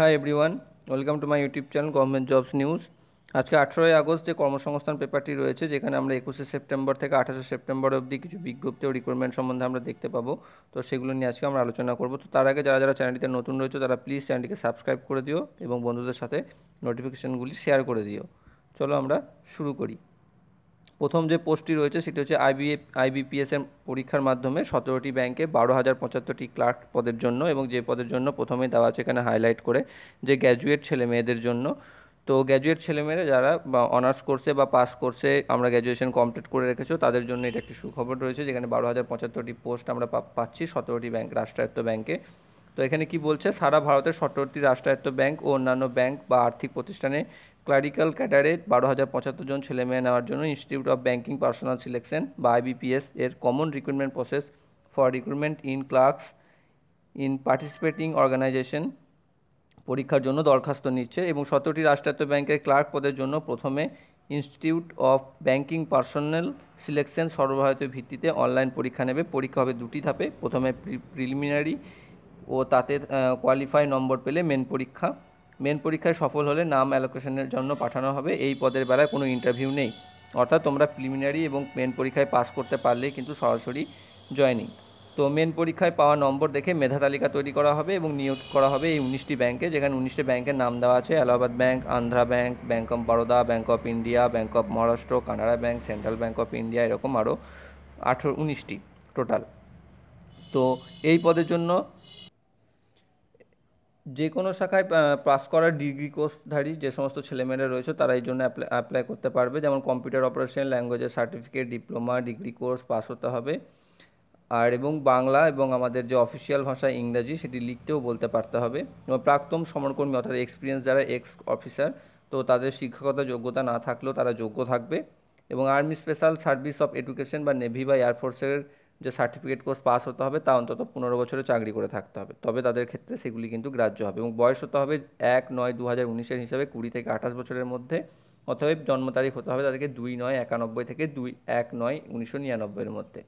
high everyone welcome to my YouTube channel government jobs news আজকে আঠেরোই August যে কর্মসংস্থান পেপারটি রয়েছে যেখানে আমরা একুশে সেপ্টেম্বর থেকে আঠাশে সেপ্টেম্বর অবধি কিছু বিজ্ঞপ্তি ও রিক্রুটমেন্ট সম্বন্ধে আমরা দেখতে পাবো তো সেগুলো নিয়ে আজকে আমরা আলোচনা করবো তো তার আগে যারা যারা চ্যানেলটিতে নতুন রয়েছে তারা প্লিজ চ্যানেলটিকে সাবস্ক্রাইব করে দিও এবং বন্ধুদের সাথে নোটিফিকেশানগুলি শেয়ার করে দিও চলো আমরা শুরু করি প্রথম যে পোস্টটি রয়েছে সেটি হচ্ছে আইবিএ আইবিপিএসের পরীক্ষার মাধ্যমে সতেরোটি ব্যাংকে বারো হাজার পঁচাত্তরটি ক্লার্ক পদের জন্য এবং যে পদের জন্য প্রথমে দেওয়া আছে এখানে হাইলাইট করে যে গ্র্যাজুয়েট ছেলে মেয়েদের জন্য তো গ্র্যাজুয়েট ছেলেমেয়েরা যারা বা অনার্স কোর্সে বা পাস কোর্সে আমরা গ্র্যাজুয়েশন কমপ্লিট করে রেখেছো তাদের জন্য এটা একটি সুখবর রয়েছে যেখানে বারো হাজার পঁচাত্তরটি পোস্ট আমরা পাচ্ছি সতেরোটি ব্যাংক রাষ্ট্রায়ত্ত ব্যাংকে তো এখানে কি বলছে সারা ভারতের সতেরোটি রাষ্ট্রায়ত্ত ব্যাংক ও অন্যান্য ব্যাংক বা আর্থিক প্রতিষ্ঠানে ক্লারিক্যাল ক্যাডারে বারো হাজার পঁচাত্তর জন ছেলেমেয়ে নেওয়ার জন্য institute of banking personnel selection বা আইবিপিএস এর common recruitment process for recruitment in clerks in participating organisation পরীক্ষার জন্য দরখাস্ত নিচ্ছে এবং সতেরোটি রাষ্ট্রায়ত্ত ব্যাংকের ক্লার্ক পদের জন্য প্রথমে institute of banking personnel selection সর্বভারতীয় ভিত্তিতে অনলাইন পরীক্ষা নেবে পরীক্ষা হবে দুটি ধাপে প্রথমে প্রিলিমিনারি ও তাতে কোয়ালিফাই নম্বর পেলে মেন পরীক্ষা মেন পরীক্ষায় সফল হলে নাম অ্যালোকেশনের জন্য পাঠানো হবে এই পদের বেলায় কোনো ইন্টারভিউ নেই অর্থাৎ তোমরা প্রিলিমিনারি এবং মেন পরীক্ষায় পাস করতে পারলেই কিন্তু সরাসরি জয়নিং তো মেন পরীক্ষায় পাওয়া নম্বর দেখে মেধা তালিকা তৈরি করা হবে এবং নিয়োগ করা হবে এই উনিশটি ব্যাংকে যেখানে উনিশটি ব্যাংকের নাম দেওয়া আছে Allahabad bank Andhra bank bank of Baroda bank of India bank of Maharashtra Canara bank central bank of India এরকম আরও আঠেরো উনিশটি টোটাল তো এই পদের জন্য যে কোনো শাখায় পাস করা ডিগ্রি কোর্সধারী যে সমস্ত ছেলেমেয়েরা রয়েছে তারা এই জন্য অ্যাপ্লাই করতে পারবে যেমন কম্পিউটার অপারেশন ল্যাঙ্গুয়েজের certificate diploma degree course pass হতে হবে আর এবং বাংলা এবং আমাদের যে অফিসিয়াল ভাষা ইংরাজি সেটি লিখতেও বলতে পারতে হবে এবং প্রাক্তন সমরকর্মী অর্থাৎ এক্সপিরিয়েন্স যারা এক্স অফিসার তো তাদের শিক্ষকতা যোগ্যতা না থাকলেও তারা যোগ্য থাকবে এবং army special service of education বা নেভি বা এয়ারফোর্সের যে সার্টিফিকেট কোর্স পাস হতে হবে তা অন্তত পনেরো বছরে চাকরি করে থাকতে হবে তবে তাদের ক্ষেত্রে সেগুলি কিন্তু গ্রাহ্য হবে এবং বয়স হতে হবে এক নয় দু হাজার উনিশের হিসাবে কুড়ি থেকে আঠাশ বছরের মধ্যে অথবা জন্ম তারিখ হতে হবে তাদেরকে দুই নয় একানব্বই থেকে দুই এক নয় উনিশশো নিরানব্বইয়ের মধ্যে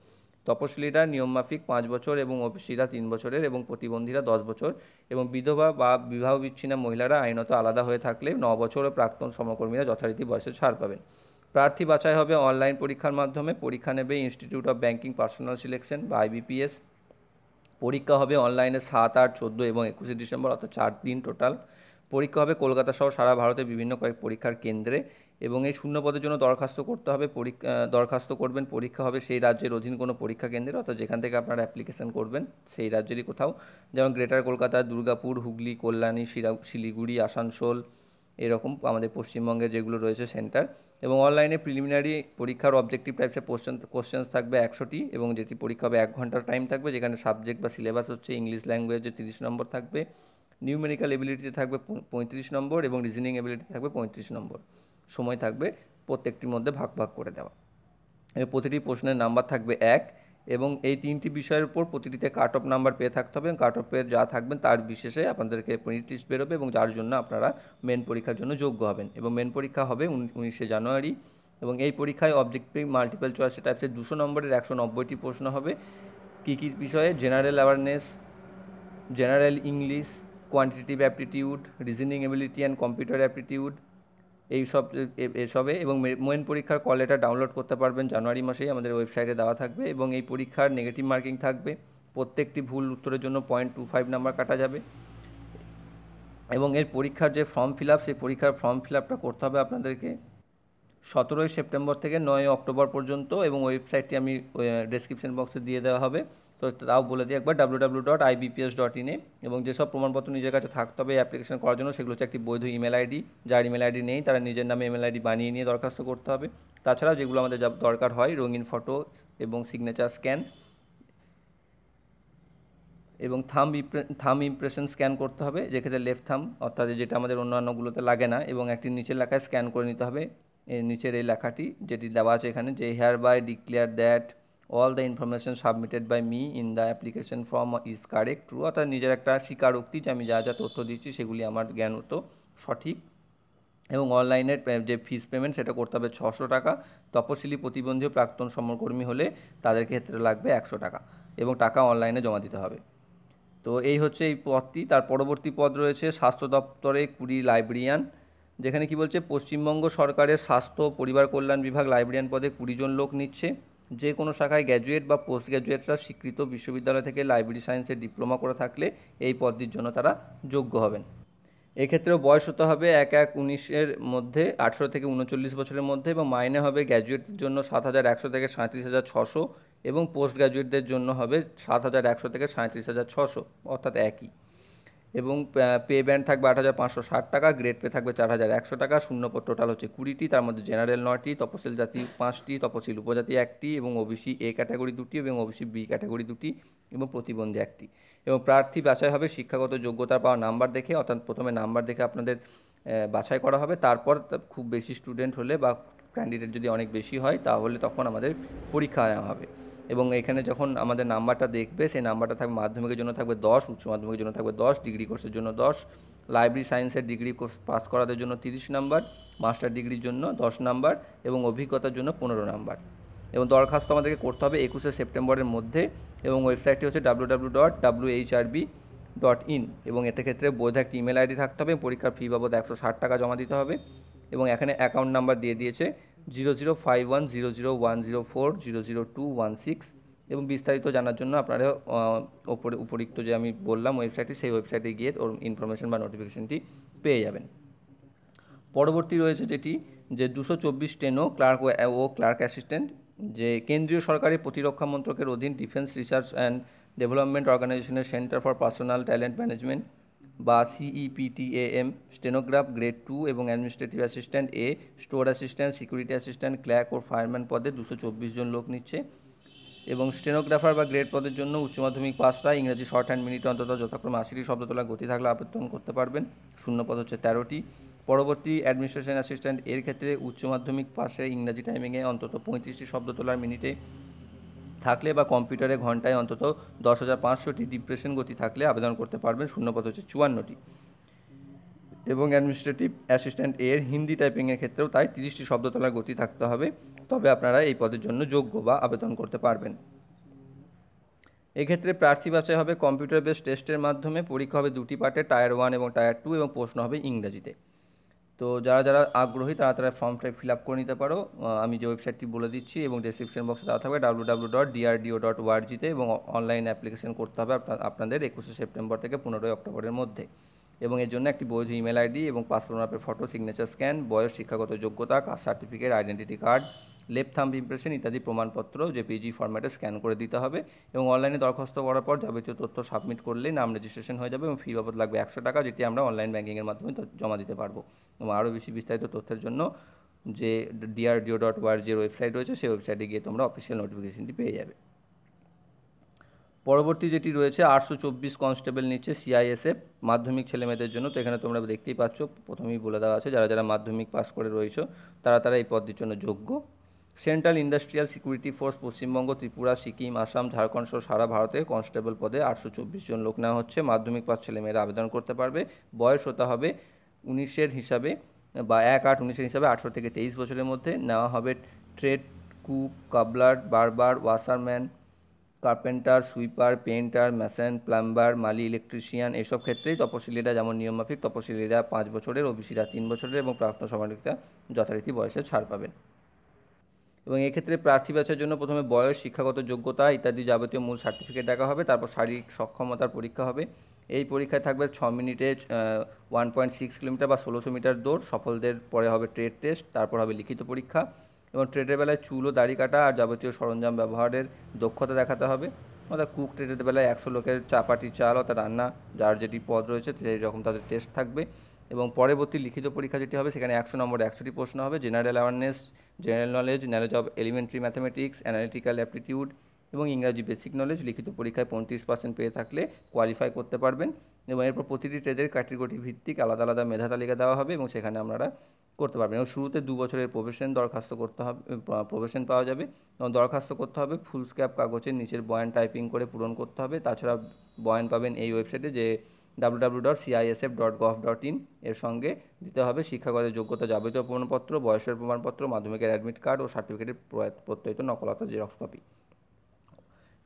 তপশিলীরা নিয়মমাফিক পাঁচ বছর এবং অফিসিরা তিন বছরের এবং প্রতিবন্ধীরা দশ বছর এবং বিধবা বা বিবাহ বিচ্ছিন্ন মহিলারা আইনত আলাদা হয়ে থাকলে ন বছর ও প্রাক্তন সমকর্মীরা যথারীতি বয়সে ছাড় পাবেন প্রার্থী বাছাই হবে অনলাইন পরীক্ষার মাধ্যমে পরীক্ষা নেবে institute of banking personnel selection বা আইবিপিএস পরীক্ষা হবে অনলাইনে সাত আট চোদ্দো এবং একুশে ডিসেম্বর অর্থাৎ চার দিন টোটাল পরীক্ষা হবে কলকাতা সহ সারা ভারতে বিভিন্ন কয়েক পরীক্ষার কেন্দ্রে এবং এই শূন্য পদের জন্য দরখাস্ত করতে হবে পরীক্ষা দরখাস্ত করবেন পরীক্ষা হবে সেই রাজ্যের অধীন কোনো পরীক্ষা কেন্দ্রে অর্থাৎ যেখান থেকে আপনারা অ্যাপ্লিকেশান করবেন সেই রাজ্যেরই কোথাও যেমন গ্রেটার কলকাতা দুর্গাপুর হুগলি কল্যাণী শিলিগুড়ি আসানসোল এরকম আমাদের পশ্চিমবঙ্গে যেগুলো রয়েছে সেন্টার এবং অনলাইনে প্রিলিমিনারি পরীক্ষার অবজেক্টিভ টাইপসের কোশ্চেন কোশ্চেন্স থাকবে একশোটি এবং যেটি পরীক্ষা হবে এক ঘন্টার টাইম থাকবে যেখানে সাবজেক্ট বা সিলেবাস হচ্ছে ইংলিশ ল্যাঙ্গুয়েজে তিরিশ নম্বর থাকবে নিউমেরিক্যাল এবিলিটিতে থাকবে পঁয়ত্রিশ নম্বর এবং রিজনিং এবিলিটি থাকবে পঁয়ত্রিশ নম্বর সময় থাকবে প্রত্যেকটির মধ্যে ভাগ ভাগ করে দেওয়া এবং প্রতিটি প্রশ্নের নাম্বার থাকবে এক এবং এই তিনটি বিষয়ের উপর প্রতিটিতে কাট অফ নাম্বার পেয়ে থাকতে হবে কাট অফের যা থাকবেন তার বিশেষে আপনাদেরকে মেরিট লিস্ট বেরোবে এবং যার জন্য আপনারা মেন পরীক্ষার জন্য যোগ্য হবেন এবং মেন পরীক্ষা হবে উনিশে জানুয়ারি এবং এই পরীক্ষায় অবজেক্টিভ মাল্টিপল চয়েস টাইপসের দুশো নম্বরের একশো নব্বইটি প্রশ্ন হবে কী কী বিষয়ে general awareness general English quantitative aptitude reasoning ability and computer aptitude এই সব এসবে এবং মেন পরীক্ষার কল এটা ডাউনলোড করতে পারবেন জানুয়ারি মাসেই আমাদের ওয়েবসাইটে দেওয়া থাকবে এবং এই পরীক্ষার নেগেটিভ মার্কিং থাকবে প্রত্যেকটি ভুল উত্তরের জন্য পয়েন্ট টু ফাইভ নাম্বার কাটা যাবে এবং এর পরীক্ষার যে ফর্ম ফিল আপ সেই পরীক্ষার ফর্ম ফিল আপটা করতে হবে আপনাদেরকে সতেরোই সেপ্টেম্বর থেকে নয় অক্টোবর পর্যন্ত এবং ওয়েবসাইটটি আমি ডেসক্রিপশন বক্সে দিয়ে দেওয়া হবে তো তাও বলে দিই একবার W W dot IBPS dot ইনে এবং যেসব প্রমাণপত্র নিজের কাছে থাকতে হবে অ্যাপ্লিকেশন করার জন্য সেগুলো হচ্ছে একটি বৈধ ইমেল আইডি যার ইমেল আইডি নেই তারা নিজের নামে ইমেল আইডি বানিয়ে নিয়ে দরখাস্ত করতে হবে তাছাড়াও যেগুলো আমাদের দরকার হয় রঙিন ফটো এবং সিগনেচার স্ক্যান এবং থাম থাম ইমপ্রেশন স্ক্যান করতে হবে যেক্ষেত্রে লেফট থাম অর্থাৎ যেটা আমাদের অন্যান্যগুলোতে লাগে না এবং একটি নিচের লেখায় স্ক্যান করে নিতে হবে নিচের এই লেখাটি যেটি দেওয়া আছে এখানে যে hereby declare that all the information submitted by me in the application form is correct true অর্থাৎ নিজের একটা স্বীকারোক্তি যে আমি যা যা তথ্য দিচ্ছি সেগুলি আমার জ্ঞান হতো সঠিক এবং অনলাইনের যে ফিস পেমেন্ট সেটা করতে হবে ছশো টাকা তপশিলি প্রতিবন্ধী প্রাক্তন সমরকর্মী হলে তাদের ক্ষেত্রে লাগবে একশো টাকা এবং টাকা অনলাইনে জমা দিতে হবে তো এই হচ্ছে এই পদটি তার পরবর্তী পদ রয়েছে স্বাস্থ্য দপ্তরে কুড়ি লাইব্রেরিয়ান যেখানে কি বলছে পশ্চিমবঙ্গ সরকারের স্বাস্থ্য পরিবার কল্যাণ বিভাগ লাইব্রেরিয়ান পদে কুড়ি জন লোক নিচ্ছে যে কোনো শাখায় গ্র্যাজুয়েট বা পোস্ট গ্র্যাজুয়েটরা স্বীকৃত বিশ্ববিদ্যালয় থেকে লাইব্রেরি সায়েন্সে ডিপ্লোমা করে থাকলে এই পদটির জন্য তারা যোগ্য হবেন এক্ষেত্রেও বয়স হতে হবে এক এক উনিশের মধ্যে আঠেরো থেকে উনচল্লিশ বছরের মধ্যে এবং মাইনে হবে গ্র্যাজুয়েটের জন্য সাত হাজার একশো থেকে সাঁত্রিশ হাজার ছশো এবং পোস্ট গ্র্যাজুয়েটদের জন্য হবে সাত হাজার একশো থেকে সাঁত্রিশ হাজার ছশো অর্থাৎ একই এবং পে ব্যান্ড থাকবে আট হাজার পাঁচশো ষাট টাকা গ্রেড পে থাকবে চার হাজার একশো টাকা শূন্যপদ টোটাল হচ্ছে কুড়িটি তার মধ্যে জেনারেল নয়টি তপশিল জাতি পাঁচটি তপশিল উপজাতি একটি এবং ওবিসি এ ক্যাটাগরি দুটি এবং ওবিসি বি ক্যাটাগরি দুটি এবং প্রতিবন্ধী একটি এবং প্রার্থী বাছাই হবে শিক্ষাগত যোগ্যতা পাওয়া নাম্বার দেখে অর্থাৎ প্রথমে নাম্বার দেখে আপনাদের বাছাই করা হবে তারপর খুব বেশি স্টুডেন্ট হলে বা ক্যান্ডিডেট যদি অনেক বেশি হয় তাহলে তখন আমাদের পরীক্ষা নেওয়া হবে এবং এখানে যখন আমাদের নাম্বারটা দেখবে সেই নাম্বারটা থাকবে মাধ্যমিকের জন্য থাকবে দশ উচ্চ মাধ্যমিকের জন্য থাকবে দশ ডিগ্রি কোর্সের জন্য দশ লাইব্রেরি সায়েন্সের ডিগ্রি কোর্স পাস করাদের জন্য তিরিশ নাম্বার মাস্টার ডিগ্রির জন্য দশ নাম্বার এবং অভিজ্ঞতার জন্য পনেরো নাম্বার এবং দরখাস্ত আমাদেরকে করতে হবে একুশে সেপ্টেম্বরের মধ্যে এবং ওয়েবসাইটটি হচ্ছে W W dot W HRB dot in এবং এতে ক্ষেত্রে বৈধ একটি ইমেল আইডি থাকতে হবে পরীক্ষার ফি বাবদ একশো ষাট টাকা জমা দিতে হবে এবং এখানে অ্যাকাউন্ট নাম্বার দিয়ে দিয়েছে zero zero five one zero zero one zero four zero zero two one six এবং বিস্তারিত জানার জন্য আপনারা ওপরে উপরিক্ত যে আমি বললাম ওয়েবসাইটে সেই ওয়েবসাইটে গিয়ে ওর ইনফরমেশন বা নোটিফিকেশনটি পেয়ে যাবেন পরবর্তী রয়েছে যেটি যে দুশো চব্বিশ টেনও ক্লার্ক ও ক্লার্ক অ্যাসিস্ট্যান্ট যে কেন্দ্রীয় সরকারের প্রতিরক্ষা মন্ত্রকের অধীন ডিফেন্স রিসার্চ অ্যান্ড ডেভেলপমেন্ট অর্গানাইজেশনের centre for personnel talent management বা সিইপিটিএএম স্টেনোগ্রাফ গ্রেড টু এবং administrative assistant A store assistant security assistant clerk ও ফায়ারম্যান পদে দুশো চব্বিশ জন লোক নিচ্ছে এবং স্টেনোগ্রাফার বা গ্রেড পদের জন্য উচ্চ মাধ্যমিক পাশরা ইংরেজি শর্ট হ্যান্ড মিনিট অন্তত যথাক্রমে আশিটি শব্দতলা গতি থাকলে আবেদন করতে পারবেন শূন্য পদ হচ্ছে তেরোটি পরবর্তী অ্যাডমিনিস্ট্রেশন অ্যাসিস্ট্যান্ট এর ক্ষেত্রে উচ্চ মাধ্যমিক পাশে ইংরাজি টাইমিংয়ে অন্তত পঁয়ত্রিশটি শব্দ তোলার মিনিটে থাকলে বা কম্পিউটারে ঘন্টায় অন্তত দশ হাজার পাঁচশোটি ডিপ্রেশন গতি থাকলে আবেদন করতে পারবেন পদ হচ্ছে চুয়ান্নটি এবং অ্যাডমিনিস্ট্রেটিভ অ্যাসিস্ট্যান্ট এর হিন্দি টাইপিংয়ের ক্ষেত্রেও তাই তিরিশটি শব্দতলার গতি থাকতে হবে তবে আপনারা এই পদের জন্য যোগ্য বা আবেদন করতে পারবেন এক্ষেত্রে প্রার্থী বাছাই হবে কম্পিউটার বেস টেস্টের মাধ্যমে পরীক্ষা হবে দুটি পার্টে টায়ার ওয়ান এবং টায়ার টু এবং প্রশ্ন হবে ইংরাজিতে তো যারা যারা আগ্রহী তারা তারা ফর্মটা ফিল আপ করে নিতে পারো আমি যে ওয়েবসাইটটি বলে দিচ্ছি এবং ডেসক্রিপশন বক্সে দেওয়া থাকবে W W dot DRDO dot ওয়ার্জিতে এবং অনলাইন অ্যাপ্লিকেশন করতে হবে আপনাদের একুশে সেপ্টেম্বর থেকে পনেরোই অক্টোবরের মধ্যে এবং এর জন্য একটি বৈধ ইমেল আইডি এবং পাসপোর্ট মাপের ফটো সিগনেচার স্ক্যান বয়স শিক্ষাগত যোগ্যতা caste certificate identity card left thumb impression ইত্যাদি প্রমাণপত্র জেপিজি ফর্ম্যাটে স্ক্যান করে দিতে হবে এবং অনলাইনে দরখাস্ত করার পর যাবতীয় তথ্য সাবমিট করলেই নাম রেজিস্ট্রেশন হয়ে যাবে এবং ফি বাবদ লাগবে একশো টাকা যেটি আমরা অনলাইন ব্যাঙ্কিংয়ের মাধ্যমে জমা দিতে পারবো এবং আরও বেশি বিস্তারিত তথ্যের জন্য যে ডিআরডিও ডট যে ওয়েবসাইট রয়েছে সেই ওয়েবসাইটে গিয়ে তোমরা অফিসিয়াল নোটিফিকেশনটি পেয়ে যাবে পরবর্তী যেটি রয়েছে আটশো চব্বিশ কনস্টেবল নিচ্ছে সিআইএসএফ মাধ্যমিক ছেলেমেয়েদের জন্য তো এখানে তোমরা দেখতেই পাচ্ছ প্রথমেই বলে দেওয়া আছে যারা যারা মাধ্যমিক পাস করে রয়েছ তারা তারা এই পদটির জন্য যোগ্য central industrial security force Paschimbanga Tripura Sikkim Assam Jharkhand সহ সারা ভারতে কনস্টেবল পদে আটশো চব্বিশ জন লোক নেওয়া হচ্ছে মাধ্যমিক ছেলে ছেলেমেয়েরা আবেদন করতে পারবে বয়স হতে হবে উনিশের হিসাবে বা এক আট উনিশের হিসাবে আঠেরো থেকে তেইশ বছরের মধ্যে নেওয়া হবে trade cook cobbler barber washerman carpenter sweeper painter mason plumber মালি ইলেকট্রিশিয়ান এসব ক্ষেত্রেই তপশিলীরা যেমন নিয়মমাফিক তপশিলীরা পাঁচ বছরের ওবিসিরা তিন বছরের এবং প্রার্থনা সমালিকরা যথারীতি বয়সে ছাড় পাবেন এবং এক্ষেত্রে প্রার্থী বাছার জন্য প্রথমে বয়স শিক্ষাগত যোগ্যতা ইত্যাদি যাবতীয় মূল সার্টিফিকেট দেখা হবে তারপর শারীরিক সক্ষমতার পরীক্ষা হবে এই পরীক্ষায় থাকবে ছ মিনিটে ওয়ান পয়েন্ট সিক্স কিলোমিটার বা ষোলোশো মিটার দৌড় সফলদের পরে হবে ট্রেড টেস্ট তারপর হবে লিখিত পরীক্ষা এবং ট্রেডের বেলায় চুল ও দাড়ি কাটা আর যাবতীয় সরঞ্জাম ব্যবহারের দক্ষতা দেখাতে হবে অর্থাৎ কুক ট্রেডের বেলায় একশো লোকের চাপাটি চাল অর্থাৎ রান্না যার যেটি পদ রয়েছে সেই রকম তাদের টেস্ট থাকবে এবং পরবর্তী লিখিত পরীক্ষা যেটি হবে সেখানে একশো নম্বরে একশোটি প্রশ্ন হবে general awareness general knowledge knowledge of elementary mathematics analytical aptitude এবং ইংরাজি বেসিক নলেজ লিখিত পরীক্ষায় পঁয়ত্রিশ পার্সেন্ট পেয়ে থাকলে কোয়ালিফাই করতে পারবেন এবং এরপর প্রতিটি ট্রেডের ক্যাটেগরি ভিত্তিক আলাদা আলাদা মেধা তালিকা দেওয়া হবে এবং সেখানে আপনারা করতে পারবেন এবং শুরুতে দু বছরের প্রবেশন দরখাস্ত করতে হবে প্রবেশন পাওয়া যাবে এবং দরখাস্ত করতে হবে ফুল স্ক্যাপ কাগজের নিচের বয়ান টাইপিং করে পূরণ করতে হবে তাছাড়া বয়ান পাবেন এই ওয়েবসাইটে যে www.cisf.gov.in এর সঙ্গে দিতে হবে শিক্ষাগত যোগ্যতা যাবতীয় প্রমাণপত্র বয়সের প্রমাণপত্র মাধ্যমিকের অ্যাডমিট কার্ড ও সার্টিফিকেটের প্রত্যয়িত নকলাতা জেরক্স কপি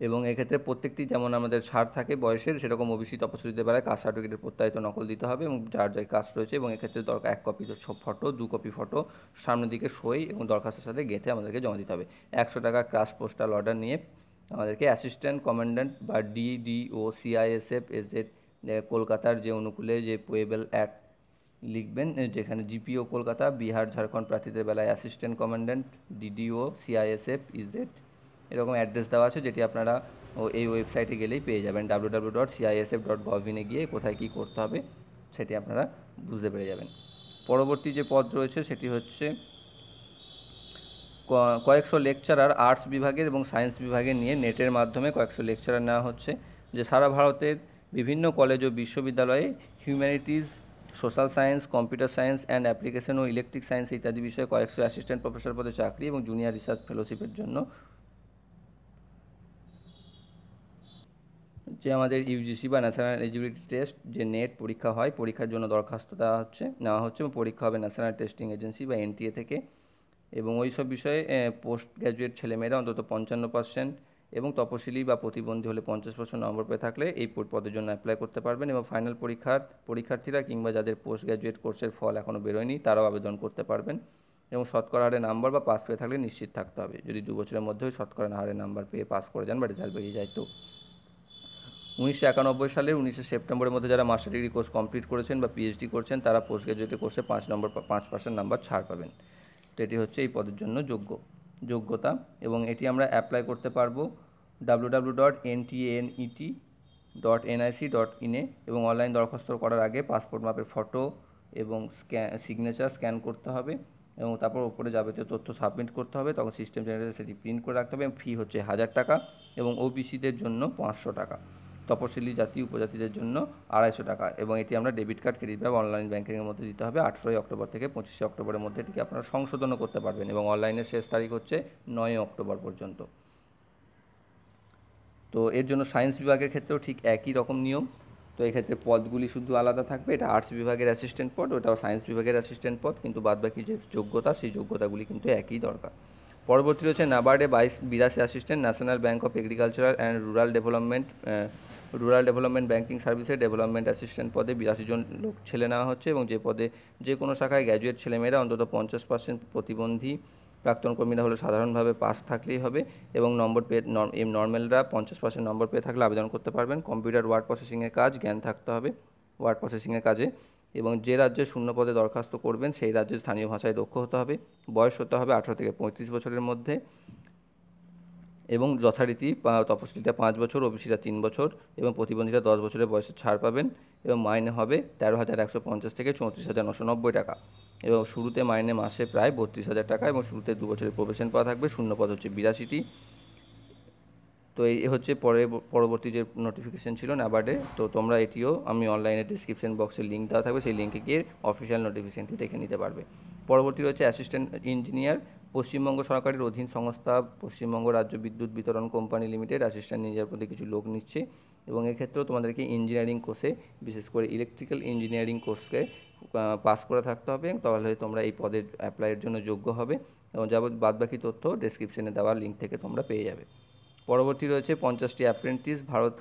এবং এক্ষেত্রে প্রত্যেকটি যেমন আমাদের ছাড় থাকে বয়সের সেরকম ওবিসি তপশিলিতে বেলায় কাস্ট সার্টিফিকেটের প্রত্যায়িত নকল দিতে হবে এবং যার যার কাস্ট রয়েছে এবং এক্ষেত্রে দরকার এক কপি ফটো দু কপি ফটো সামনের দিকে সই এবং দরখাস্তের সাথে গেঁথে আমাদেরকে জমা দিতে হবে একশো টাকা ক্রাস পোস্টাল অর্ডার নিয়ে আমাদেরকে অ্যাসিস্ট্যান্ট কমান্ড্যান্ট বা ডিডিও সিআইএসএফ এজেড কলকাতার যে অনুকূলে যে পোয়েবেল অ্যাক্ট লিখবেন যেখানে জিপিও কলকাতা বিহার ঝাড়খণ্ড প্রার্থীদের বেলায় assistant commandant DDO CISF EZ এরকম অ্যাড্রেস দেওয়া আছে যেটি আপনারা এই ওয়েবসাইটে গেলেই পেয়ে যাবেন W W dot CISF dot গভিনে গিয়ে কোথায় কী করতে হবে সেটি আপনারা বুঝতে পেরে যাবেন পরবর্তী যে পদ রয়েছে সেটি হচ্ছে কয়েকশো লেকচারার আর্টস বিভাগের এবং সায়েন্স বিভাগে নিয়ে নেটের মাধ্যমে কয়েকশো লেকচারার নেওয়া হচ্ছে যে সারা ভারতের বিভিন্ন কলেজ ও বিশ্ববিদ্যালয়ে humanities social science computer science and application ও ইলেকট্রিক সায়েন্স ইত্যাদি বিষয়ে কয়েকশো অ্যাসিস্ট্যান্ট প্রফেসর পদে চাকরি এবং জুনিয়র রিসার্চ ফেলোশিপের জন্য যে আমাদের ইউজিসি বা ন্যাশনাল এলিজিবিলিটি টেস্ট যে নেট পরীক্ষা হয় পরীক্ষার জন্য দরখাস্ত দেওয়া হচ্ছে নেওয়া হচ্ছে এবং পরীক্ষা হবে ন্যাশনাল টেস্টিং এজেন্সি বা এনটিএ থেকে এবং ওই সব বিষয়ে পোস্ট গ্র্যাজুয়েট ছেলেমেয়েরা অন্তত পঞ্চান্ন পার্সেন্ট এবং তপশিলি বা প্রতিবন্ধী হলে পঞ্চাশ পার্সেন্ট নম্বর পেয়ে থাকলে এই পদের জন্য অ্যাপ্লাই করতে পারবেন এবং ফাইনাল পরীক্ষার পরীক্ষার্থীরা কিংবা যাদের পোস্ট গ্র্যাজুয়েট কোর্সের ফল এখনও বেরোয়নি তারাও আবেদন করতে পারবেন এবং শতকরা হারে নাম্বার বা পাস পেয়ে থাকলে নিশ্চিত থাকতে হবে যদি দু বছরের মধ্যেই শতকরা হারে নাম্বার পেয়ে পাস করে যান বা রেজাল্ট বেরিয়ে যায় তো উনিশশো একানব্বই সালের উনিশে সেপ্টেম্বরের মধ্যে যারা মাস্টার ডিগ্রি কোর্স কমপ্লিট করেছেন বা পিএইচডি করছেন তারা পোস্ট গ্র্যাজুয়েট কোর্সে পাঁচ নম্বর পাঁচ পার্সেন্ট নাম্বার ছাড় পাবেন তো এটি হচ্ছে এই পদের জন্য যোগ্য যোগ্যতা এবং এটি আমরা অ্যাপ্লাই করতে পারবো W W dot N T N ET dot NIC dot ইনে এবং অনলাইন দরখাস্ত করার আগে পাসপোর্ট মাপের ফটো এবং স্ক্যান সিগনেচার স্ক্যান করতে হবে এবং তারপর ওপরে যাবতীয় তথ্য সাবমিট করতে হবে তখন সিস্টেম জেনারেটার সেটি প্রিন্ট করে রাখতে হবে এবং ফি হচ্ছে হাজার টাকা এবং ওবিসিদের জন্য পাঁচশো টাকা তপশিলি জাতি উপজাতিদের জন্য আড়াইশো টাকা এবং এটি আমরা ডেবিট কার্ড ক্রেডিট বা অনলাইন ব্যাঙ্কিংয়ের মধ্যে দিতে হবে আঠেরোই অক্টোবর থেকে পঁচিশে অক্টোবরের মধ্যে এটিকে আপনারা সংশোধনও করতে পারবেন এবং অনলাইনের শেষ তারিখ হচ্ছে নয় অক্টোবর পর্যন্ত তো এর জন্য সায়েন্স বিভাগের ক্ষেত্রেও ঠিক একই রকম নিয়ম তো এক্ষেত্রে পদগুলি শুধু আলাদা থাকবে এটা আর্টস বিভাগের অ্যাসিস্ট্যান্ট পদ ওটাও সায়েন্স বিভাগের অ্যাসিস্ট্যান্ট পদ কিন্তু বাদবাকি যে যোগ্যতা সেই যোগ্যতাগুলি কিন্তু একই দরকার পরবর্তী রয়েছে নাবার্ডে বাইশ বিরাশি assistant national bank of agricultural and rural development rural development banking সার্ভিসে ডেভেলপমেন্ট অ্যাসিস্ট্যান্ট পদে বিরাশি জন লোক ছেলে নেওয়া হচ্ছে এবং যে পদে যে কোনো শাখায় গ্র্যাজুয়েট ছেলেমেয়েরা অন্তত পঞ্চাশ পার্সেন্ট প্রতিবন্ধী প্রাক্তন কর্মীরা হলে সাধারণভাবে পাস থাকলেই হবে এবং নম্বর পেয়ে এম নর্মালরা পঞ্চাশ পার্সেন্ট নম্বর পেয়ে থাকলে আবেদন করতে পারবেন কম্পিউটার ওয়ার্ড প্রসেসিংয়ের কাজ জ্ঞান থাকতে হবে ওয়ার্ড প্রসেসিংয়ের কাজে এবং যে রাজ্যে শূন্য পদে দরখাস্ত করবেন সেই রাজ্যের স্থানীয় ভাষায় দক্ষ হতে হবে বয়স হতে হবে আঠারো থেকে পঁয়ত্রিশ বছরের মধ্যে এবং যথারীতি তপশিলিটা পাঁচ বছর ওবিসিরা তিন বছর এবং প্রতিবন্ধীরা দশ বছরের বয়সে ছাড় পাবেন এবং মাইনে হবে তেরো হাজার একশো পঞ্চাশ থেকে চৌত্রিশ হাজার নশো নব্বই টাকা এবং শুরুতে মাইনে মাসে প্রায় বত্রিশ হাজার টাকা এবং শুরুতে দু বছরের প্রবেশন পাওয়া থাকবে শূন্য পদ হচ্ছে বিরাশিটি তো এই হচ্ছে পরে পরবর্তী যে নোটিফিকেশান ছিল নাবার্ডে তো তোমরা এটিও আমি অনলাইনে ডিসক্রিপশন বক্সে লিঙ্ক দেওয়া থাকবে সেই লিঙ্কে গিয়ে অফিসিয়াল নোটিফিকেশানটি দেখে নিতে পারবে পরবর্তী রয়েছে অ্যাসিস্ট্যান্ট ইঞ্জিনিয়ার পশ্চিমবঙ্গ সরকারের অধীন সংস্থা পশ্চিমবঙ্গ রাজ্য বিদ্যুৎ বিতরণ কোম্পানি লিমিটেড অ্যাসিস্ট্যান্ট ইঞ্জিনিয়ার পদে কিছু লোক নিচ্ছে এবং এক্ষেত্রেও তোমাদেরকে ইঞ্জিনিয়ারিং কোর্সে বিশেষ করে ইলেকট্রিক্যাল ইঞ্জিনিয়ারিং কোর্সকে পাস করে থাকতে হবে তাহলে তোমরা এই পদের অ্যাপ্লাইয়ের জন্য যোগ্য হবে এবং যাবত বাদবাকি তথ্য ডেসক্রিপশানে দেওয়া লিঙ্ক থেকে তোমরা পেয়ে যাবে পরবর্তী রয়েছে পঞ্চাশটি apprentice Bharat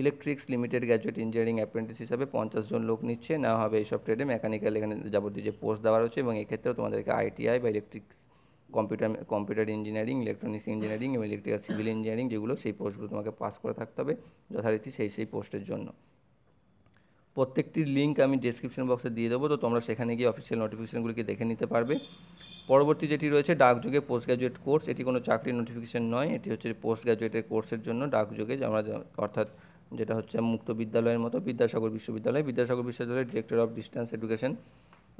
electronics limited graduate engineering apprentice হিসাবে পঞ্চাশ জন লোক নিচ্ছে না হবে এইসব ট্রেডে মেকানিক্যাল এখানে যাবতীয় যে পোস্ট দেওয়া রয়েছে এবং এক্ষেত্রেও তোমাদেরকে আইটিআই বা electric computer computer engineering electronics engineering এবং ইলেকট্রিক্যাল সিভিল ইঞ্জিনিয়ারিং যেগুলো সেই পোস্টগুলো তোমাকে পাস করে থাকতে হবে যথারীতি সেই সেই পোস্টের জন্য প্রত্যেকটির লিঙ্ক আমি ডেসক্রিপশন বক্সে দিয়ে দেবো তো তোমরা সেখানে গিয়ে অফিসিয়াল নোটিফিকেশনগুলিকে দেখে নিতে পারবে পরবর্তী যেটি রয়েছে ডাকযোগে পোস্ট গ্র্যাজুয়েট কোর্স এটি কোনো চাকরি নোটিফিকেশন নয় এটি হচ্ছে পোস্ট গ্র্যাজুয়েটের কোর্সের জন্য ডাকযোগে আমরা অর্থাৎ যেটা হচ্ছে মুক্ত বিদ্যালয়ের মতো বিদ্যাসাগর বিশ্ববিদ্যালয় বিদ্যাসাগর বিশ্ববিদ্যালয়ের director of distance education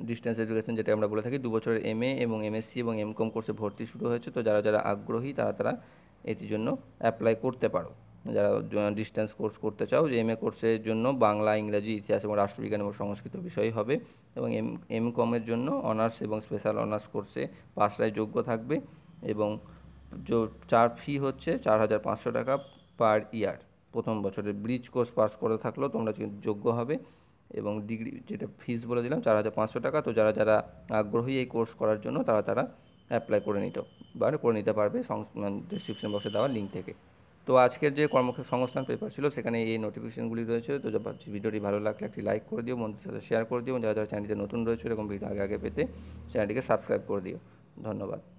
distance education যেটা আমরা বলে থাকি দু বছরের এম এ এবং এমএসসি এবং এমকম কোর্সে ভর্তি শুরু হয়েছে তো যারা যারা আগ্রহী তারা তারা এটির জন্য অ্যাপ্লাই করতে পারো যারা ডিস্টেন্স কোর্স করতে চাও যে এম এ কোর্সের জন্য বাংলা ইংরাজি ইতিহাস এবং রাষ্ট্রবিজ্ঞান এবং সংস্কৃত বিষয় হবে এবং এম এম কমের জন্য অনার্স এবং স্পেশাল অনার্স কোর্সে পাঁচটায় যোগ্য থাকবে এবং চার ফি হচ্ছে চার হাজার পাঁচশো টাকা পার ইয়ার প্রথম বছরে ব্রিজ কোর্স পাস করে থাকলেও তোমরা যোগ্য হবে এবং ডিগ্রি যেটা ফিস বলে দিলাম চার হাজার পাঁচশো টাকা তো যারা যারা আগ্রহী এই কোর্স করার জন্য তারা তারা অ্যাপ্লাই করে নিতে বা করে নিতে পারবে সং ডিসক্রিপশন বক্সে দেওয়া লিঙ্ক থেকে তো আজকের যে কর্মসংস্থান পেপার ছিল সেখানে এই নোটিফিকেশনগুলি রয়েছে তো ভিডিওটি ভালো লাগলে একটি লাইক করে দিও বন্ধুর সাথে শেয়ার করে দিও যারা যারা চ্যানেলটি নতুন রয়েছে এরকম ভিডিও আগে আগে পেতে চ্যানেলটিকে সাবস্ক্রাইব করে দিও ধন্যবাদ